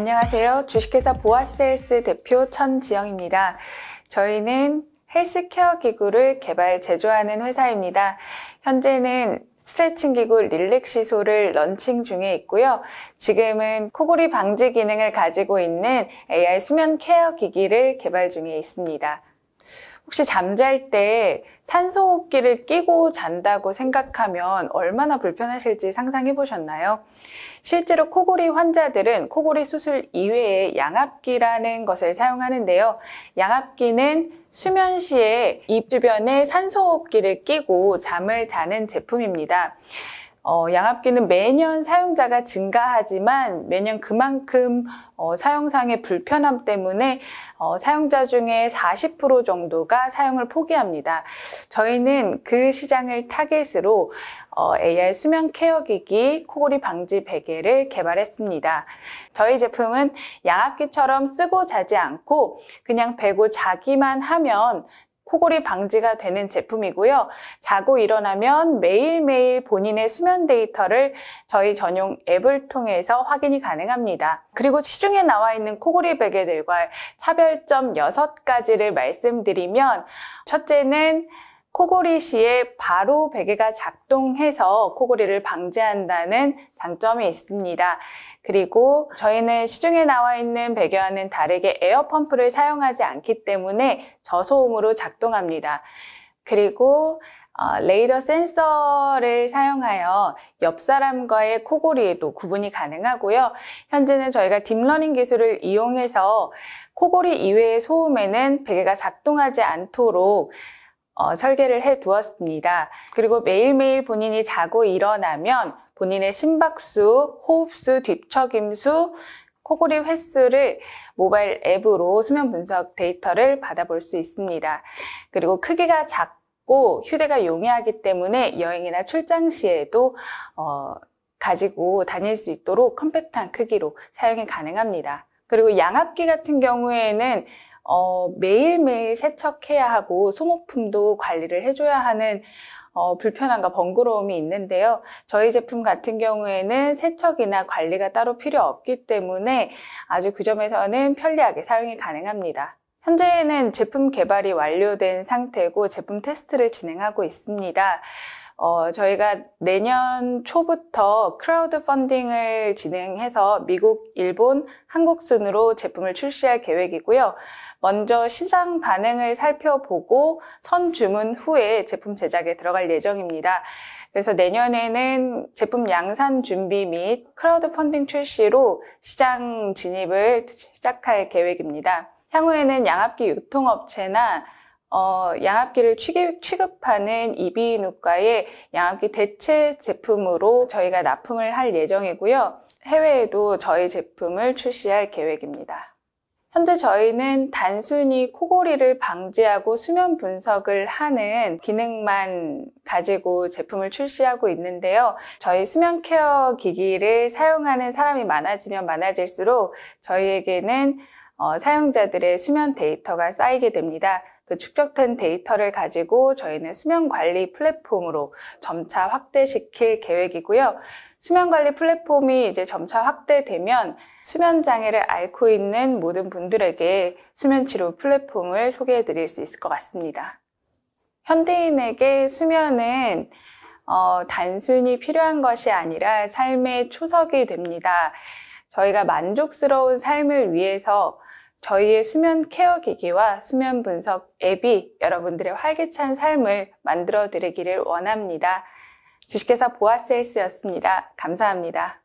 안녕하세요. 주식회사 보아스헬스 대표 천지영입니다. 저희는 헬스케어 기구를 개발, 제조하는 회사입니다. 현재는 스트레칭 기구 릴렉시소를 런칭 중에 있고요. 지금은 코골이 방지 기능을 가지고 있는 a i 수면 케어 기기를 개발 중에 있습니다. 혹시 잠잘 때 산소호흡기를 끼고 잔다고 생각하면 얼마나 불편하실지 상상해 보셨나요? 실제로 코골이 환자들은 코골이 수술 이외에 양압기라는 것을 사용하는데요. 양압기는 수면 시에 입 주변에 산소호흡기를 끼고 잠을 자는 제품입니다. 어, 양압기는 매년 사용자가 증가하지만 매년 그만큼 어, 사용상의 불편함 때문에 어, 사용자 중에 40% 정도가 사용을 포기합니다. 저희는 그 시장을 타겟으로 어, AR 수면 케어 기기 코골이 방지 베개를 개발했습니다. 저희 제품은 양압기처럼 쓰고 자지 않고 그냥 베고 자기만 하면 코골이 방지가 되는 제품이고요. 자고 일어나면 매일매일 본인의 수면 데이터를 저희 전용 앱을 통해서 확인이 가능합니다. 그리고 시중에 나와 있는 코골이 베개들과 차별점 6가지를 말씀드리면 첫째는 코골이 시에 바로 베개가 작동해서 코골이를 방지한다는 장점이 있습니다. 그리고 저희는 시중에 나와 있는 베개와는 다르게 에어펌프를 사용하지 않기 때문에 저소음으로 작동합니다. 그리고 어, 레이더 센서를 사용하여 옆 사람과의 코골이에도 구분이 가능하고요. 현재는 저희가 딥러닝 기술을 이용해서 코골이 이외의 소음에는 베개가 작동하지 않도록 어, 설계를 해 두었습니다. 그리고 매일매일 본인이 자고 일어나면 본인의 심박수, 호흡수, 뒤척임수, 코골이 횟수를 모바일 앱으로 수면 분석 데이터를 받아볼 수 있습니다. 그리고 크기가 작고 휴대가 용이하기 때문에 여행이나 출장 시에도 어, 가지고 다닐 수 있도록 컴팩트한 크기로 사용이 가능합니다. 그리고 양압기 같은 경우에는 어, 매일매일 세척해야 하고 소모품도 관리를 해줘야 하는 어, 불편함과 번거로움이 있는데요. 저희 제품 같은 경우에는 세척이나 관리가 따로 필요 없기 때문에 아주 그 점에서는 편리하게 사용이 가능합니다. 현재는 제품 개발이 완료된 상태고 제품 테스트를 진행하고 있습니다. 어, 저희가 내년 초부터 크라우드 펀딩을 진행해서 미국, 일본, 한국 순으로 제품을 출시할 계획이고요. 먼저 시장 반응을 살펴보고 선 주문 후에 제품 제작에 들어갈 예정입니다. 그래서 내년에는 제품 양산 준비 및 크라우드 펀딩 출시로 시장 진입을 시작할 계획입니다. 향후에는 양압기 유통업체나 어, 양압기를 취급, 취급하는 이비인후과의 양압기 대체 제품으로 저희가 납품을 할 예정이고요. 해외에도 저희 제품을 출시할 계획입니다. 현재 저희는 단순히 코골이를 방지하고 수면 분석을 하는 기능만 가지고 제품을 출시하고 있는데요. 저희 수면 케어 기기를 사용하는 사람이 많아지면 많아질수록 저희에게는 어, 사용자들의 수면 데이터가 쌓이게 됩니다. 그 축적된 데이터를 가지고 저희는 수면 관리 플랫폼으로 점차 확대시킬 계획이고요. 수면 관리 플랫폼이 이제 점차 확대되면 수면 장애를 앓고 있는 모든 분들에게 수면 치료 플랫폼을 소개해 드릴 수 있을 것 같습니다. 현대인에게 수면은 어, 단순히 필요한 것이 아니라 삶의 초석이 됩니다. 저희가 만족스러운 삶을 위해서 저희의 수면 케어 기기와 수면 분석 앱이 여러분들의 활기찬 삶을 만들어 드리기를 원합니다. 주식회사 보아셀스였습니다. 감사합니다.